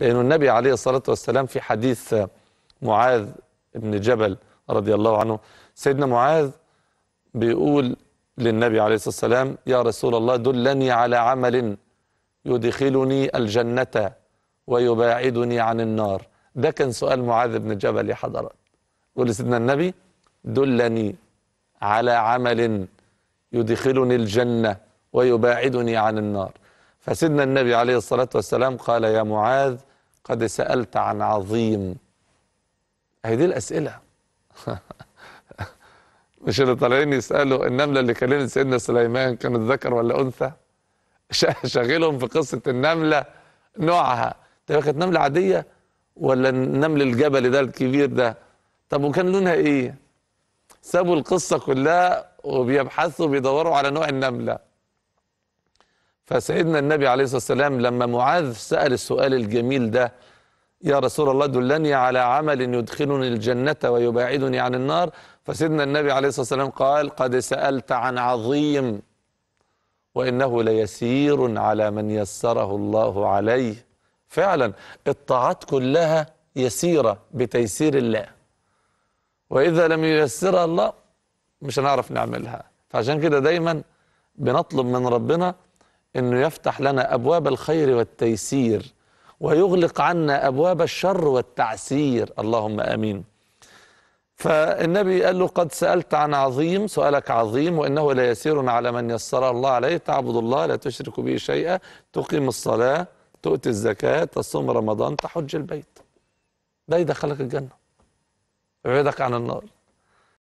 لأن النبي عليه الصلاة والسلام في حديث معاذ بن جبل رضي الله عنه سيدنا معاذ بيقول للنبي عليه الصلاة والسلام يا رسول الله دلني على عمل يدخلني الجنة ويباعدني عن النار ده كان سؤال معاذ بن جبل يا حضرات يقول لسيدنا النبي دلني على عمل يدخلني الجنة ويباعدني عن النار فسيدنا النبي عليه الصلاة والسلام قال يا معاذ قد سألت عن عظيم هذه الأسئلة مش اللي طالعين يسألوا النملة اللي كلمت سيدنا سليمان كانت ذكر ولا أنثى شاغلهم في قصة النملة نوعها طيب كانت نملة عادية ولا النمل الجبلي ده الكبير ده طب وكان لونها ايه سابوا القصة كلها وبيبحثوا وبيدوروا على نوع النملة فسيدنا النبي عليه الصلاة والسلام لما معاذ سأل السؤال الجميل ده يا رسول الله دلني على عمل يدخلني الجنة ويباعدني عن النار فسيدنا النبي عليه الصلاة والسلام قال قد سألت عن عظيم وإنه ليسير على من يسره الله عليه فعلا الطاعات كلها يسيرة بتيسير الله وإذا لم ييسرها الله مش هنعرف نعملها فعشان كده دايما بنطلب من ربنا أنه يفتح لنا أبواب الخير والتيسير ويغلق عنا أبواب الشر والتعسير اللهم آمين فالنبي قال له قد سألت عن عظيم سؤالك عظيم وإنه لا يسير على من يسر الله عليه تعبد الله لا تشرك به شيئا تقيم الصلاة تؤتي الزكاة تصوم رمضان تحج البيت ده يدخلك الجنة يبعدك عن النار